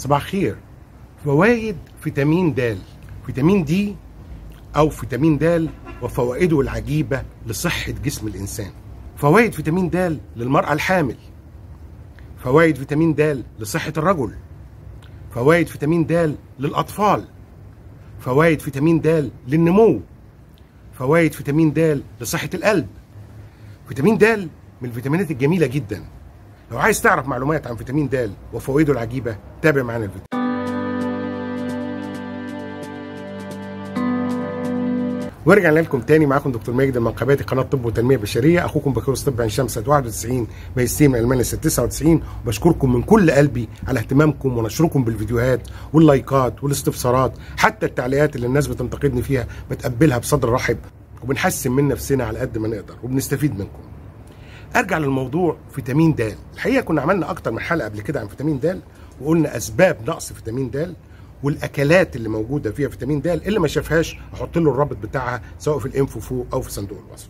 صباح الخير فوائد فيتامين د فيتامين دي او فيتامين د وفوائده العجيبه لصحه جسم الانسان فوائد فيتامين د للمراه الحامل فوائد فيتامين د لصحه الرجل فوائد فيتامين د للاطفال فوائد فيتامين د للنمو فوائد فيتامين د لصحه القلب فيتامين د من الفيتامينات الجميله جدا لو عايز تعرف معلومات عن فيتامين د وفوائده العجيبة تابع معانا الفيديو ورجعنا لكم تاني معاكم دكتور ماجد المنقباتي قناه طب وتنميه بشريه اخوكم بكالوريوس طب عين شمس 91 ماجستير من المانيا 99 وبشكركم من كل قلبي على اهتمامكم ونشركم بالفيديوهات واللايكات والاستفسارات حتى التعليقات اللي الناس بتنتقدني فيها بتقبلها بصدر رحب وبنحسن من نفسنا على قد ما نقدر وبنستفيد منكم ارجع للموضوع فيتامين د الحقيقه كنا عملنا اكتر من حلقه قبل كده عن فيتامين د وقلنا اسباب نقص فيتامين د والاكلات اللي موجوده فيها فيتامين د اللي ما شافهاش احط له الرابط بتاعها سواء في الانفو فوق او في صندوق الوصف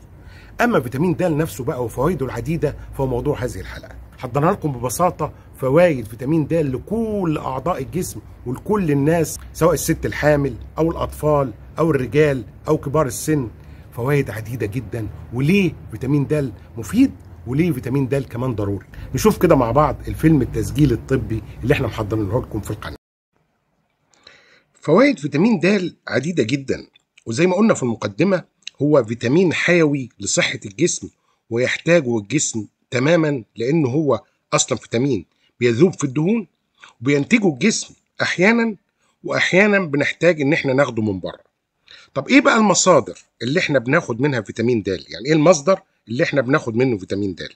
اما فيتامين د نفسه بقى وفوائده العديده فهو موضوع هذه الحلقه حضرنا لكم ببساطه فوائد فيتامين د لكل اعضاء الجسم ولكل الناس سواء الست الحامل او الاطفال او الرجال او كبار السن فوائد عديده جدا وليه فيتامين د مفيد وليه فيتامين د كمان ضروري نشوف كده مع بعض الفيلم التسجيل الطبي اللي احنا محضرينه لكم في القناه فوائد فيتامين د عديده جدا وزي ما قلنا في المقدمه هو فيتامين حيوي لصحه الجسم ويحتاجه الجسم تماما لان هو اصلا فيتامين بيذوب في الدهون وبينتجه الجسم احيانا واحيانا بنحتاج ان احنا ناخده من بره طب ايه بقى المصادر اللي احنا بناخد منها فيتامين د يعني ايه المصدر اللي احنا بناخد منه فيتامين د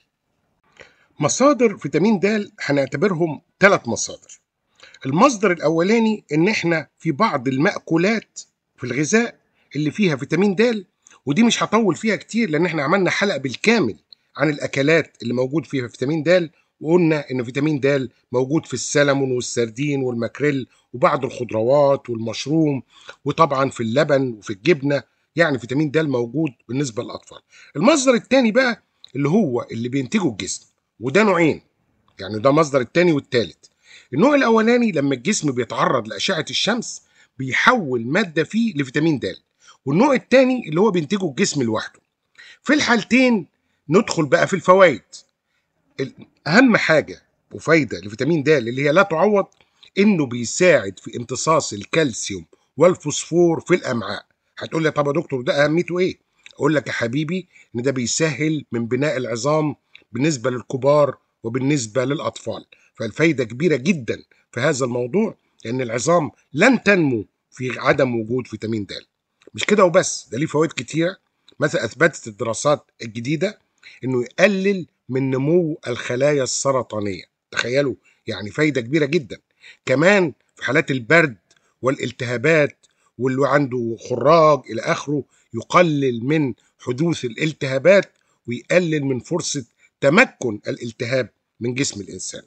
مصادر فيتامين د هنعتبرهم ثلاث مصادر المصدر الاولاني ان احنا في بعض المأكولات في الغذاء اللي فيها فيتامين د ودي مش هطول فيها كتير لان احنا عملنا حلقه بالكامل عن الاكلات اللي موجود فيها فيتامين د وقلنا ان فيتامين د موجود في السلمون والسردين والماكريل وبعض الخضروات والمشروم وطبعا في اللبن وفي الجبنه يعني فيتامين د موجود بالنسبه للاطفال المصدر الثاني بقى اللي هو اللي بينتجه الجسم وده نوعين يعني ده مصدر الثاني والثالث النوع الاولاني لما الجسم بيتعرض لاشعه الشمس بيحول ماده فيه لفيتامين د والنوع الثاني اللي هو بينتجه الجسم لوحده في الحالتين ندخل بقى في الفوائد اهم حاجه وفايده لفيتامين د اللي هي لا تعوض انه بيساعد في امتصاص الكالسيوم والفوسفور في الامعاء هتقول لي طب يا دكتور ده اهميته ايه اقول لك يا حبيبي ان ده بيسهل من بناء العظام بالنسبه للكبار وبالنسبه للاطفال فالفايده كبيره جدا في هذا الموضوع لان العظام لن تنمو في عدم وجود فيتامين د مش كده وبس ده ليه فوائد كتيره مثلا اثبتت الدراسات الجديده انه يقلل من نمو الخلايا السرطانيه تخيلوا يعني فايده كبيره جدا كمان في حالات البرد والالتهابات واللي عنده خراج إلى آخره يقلل من حدوث الالتهابات ويقلل من فرصة تمكن الالتهاب من جسم الإنسان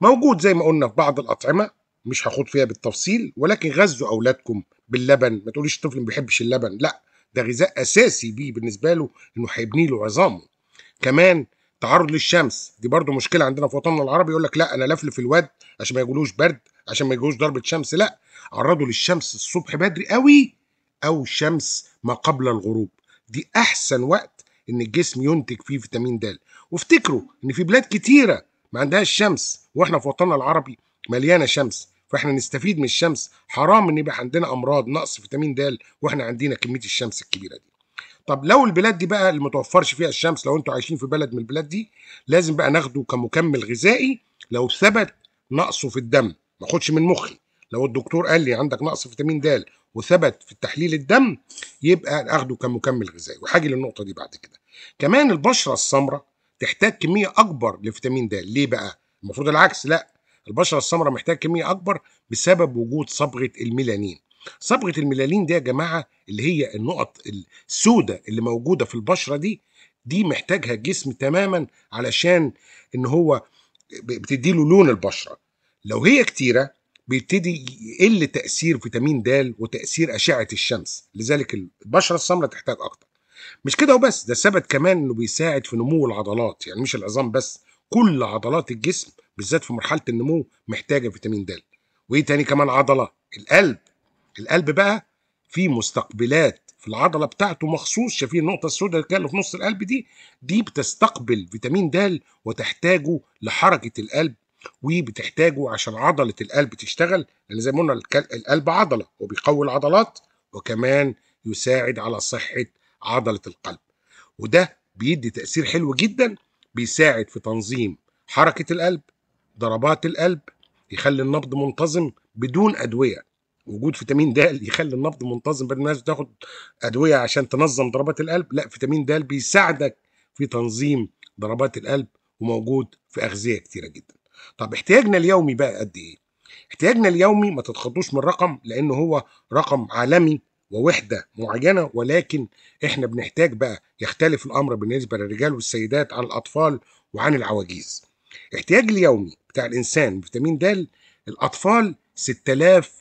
موجود زي ما قلنا في بعض الأطعمة مش هاخد فيها بالتفصيل ولكن غذوا أولادكم باللبن ما تقوليش الطفل ما بيحبش اللبن لا ده غذاء أساسي بيه بالنسبة له إنه هيبني له عظامه كمان تعرض للشمس دي برضو مشكلة عندنا في وطننا العربي يقول لك لا أنا لفلف الواد عشان ما يقولوش برد عشان ما يجوش ضربه شمس لا عرضوا للشمس الصبح بدري قوي او شمس ما قبل الغروب دي احسن وقت ان الجسم ينتج فيه فيتامين د وافتكروا ان في بلاد كتيره ما عندهاش شمس واحنا في وطننا العربي مليانه شمس فاحنا نستفيد من الشمس حرام ان يبقى عندنا امراض نقص فيتامين د واحنا عندنا كميه الشمس الكبيره دي طب لو البلاد دي بقى اللي متوفرش فيها الشمس لو انتوا عايشين في بلد من البلاد دي لازم بقى ناخده كمكمل غذائي لو ثبت نقصه في الدم ما اخدش من مخي لو الدكتور قال لي عندك نقص فيتامين د وثبت في تحليل الدم يبقى اخده كمكمل غذائي وهاجي للنقطه دي بعد كده كمان البشره السمراء تحتاج كميه اكبر لفيتامين د ليه بقى المفروض العكس لا البشره السمراء محتاج كميه اكبر بسبب وجود صبغه الميلانين صبغه الميلانين دي يا جماعه اللي هي النقط السوداء اللي موجوده في البشره دي دي محتاجها الجسم تماما علشان ان هو بتدي له لون البشره لو هي كتيرة بيبتدي يقل تأثير فيتامين د وتأثير أشعة الشمس لذلك البشرة السمراء تحتاج أكتر مش كده وبس ده ثبت كمان انه بيساعد في نمو العضلات يعني مش العظام بس كل عضلات الجسم بالذات في مرحله النمو محتاجه فيتامين د وايه تاني كمان عضله القلب القلب بقى فيه مستقبلات في العضله بتاعته مخصوص شايفين النقطه السوداء اللي في نص القلب دي دي بتستقبل فيتامين د وتحتاجه لحركه القلب وبتحتاجه عشان عضلة القلب تشتغل لأن زي ما قلنا القلب عضلة وبيقوي العضلات وكمان يساعد على صحة عضلة القلب وده بيدي تأثير حلو جدا بيساعد في تنظيم حركة القلب ضربات القلب يخلي النبض منتظم بدون أدوية وجود فيتامين د يخلي النبض منتظم بدل الناس تاخد أدوية عشان تنظم ضربات القلب لا فيتامين د بيساعدك في تنظيم ضربات القلب وموجود في أغذية كتيرة جدا طب احتياجنا اليومي بقى قد ايه احتياجنا اليومي ما تتخطوش من رقم لان هو رقم عالمي ووحدة معينة ولكن احنا بنحتاج بقى يختلف الامر بالنسبة للرجال والسيدات عن الاطفال وعن العواجيز احتياج اليومي بتاع الانسان فيتامين د الاطفال 6000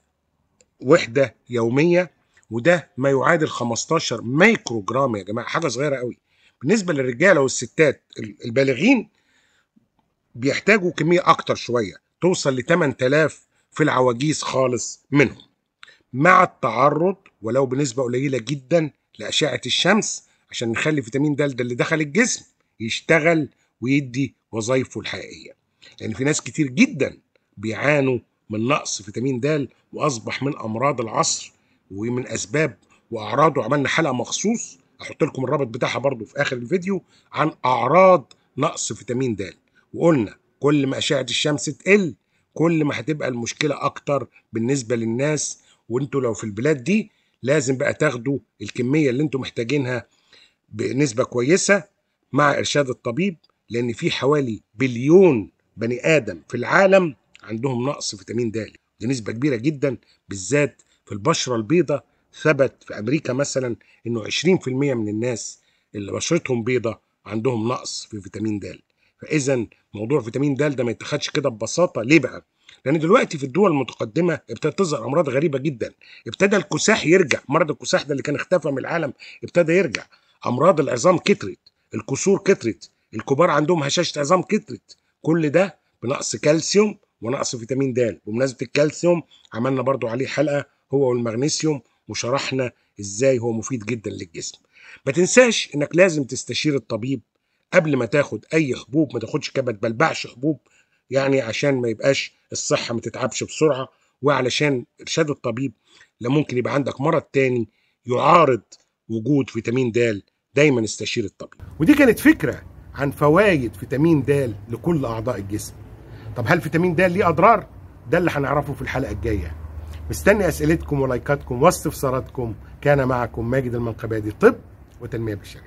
وحدة يومية وده ما يعادل 15 مايكرو جرام يا جماعة حاجة صغيرة قوي بالنسبة للرجالة والستات البالغين بيحتاجوا كميه اكتر شويه توصل ل 8000 في العواجيز خالص منهم مع التعرض ولو بنسبه قليله جدا لاشعه الشمس عشان نخلي فيتامين د اللي دخل الجسم يشتغل ويدي وظائفه الحقيقيه لان في ناس كتير جدا بيعانوا من نقص فيتامين د واصبح من امراض العصر ومن اسباب واعراضه عملنا حلقه مخصوص احط لكم الرابط بتاعها برضو في اخر الفيديو عن اعراض نقص فيتامين د وقلنا كل ما أشعة الشمس تقل كل ما هتبقى المشكلة أكتر بالنسبة للناس وانتوا لو في البلاد دي لازم بقى تاخدوا الكمية اللي انتوا محتاجينها بنسبة كويسة مع إرشاد الطبيب لأن في حوالي بليون بني آدم في العالم عندهم نقص فيتامين د دي نسبة كبيرة جدا بالذات في البشرة البيضاء ثبت في أمريكا مثلا أنه 20% من الناس اللي بشرتهم بيضاء عندهم نقص في فيتامين د فاذا موضوع فيتامين د ده ما يتخدش كده ببساطه ليه بقى؟ لان دلوقتي في الدول المتقدمه ابتدت تظهر امراض غريبه جدا ابتدى الكساح يرجع مرض الكساح ده اللي كان اختفى من العالم ابتدى يرجع امراض العظام كترت الكسور كترت الكبار عندهم هشاشه عظام كترت كل ده بنقص كالسيوم ونقص فيتامين د بمناسبه الكالسيوم عملنا برضو عليه حلقه هو والمغنيسيوم وشرحنا ازاي هو مفيد جدا للجسم ما تنساش انك لازم تستشير الطبيب قبل ما تاخد اي حبوب ما تاخدش كبد بلبعش حبوب يعني عشان ما يبقاش الصحه ما تتعبش بسرعه وعلشان ارشاد الطبيب لا ممكن يبقى عندك مرض تاني يعارض وجود فيتامين د دايما استشير الطبيب ودي كانت فكره عن فوائد فيتامين د لكل اعضاء الجسم طب هل فيتامين د ليه اضرار ده اللي هنعرفه في الحلقه الجايه مستني اسئلتكم ولايكاتكم واستفساراتكم كان معكم ماجد المنقبادي طب وتنميه بشريه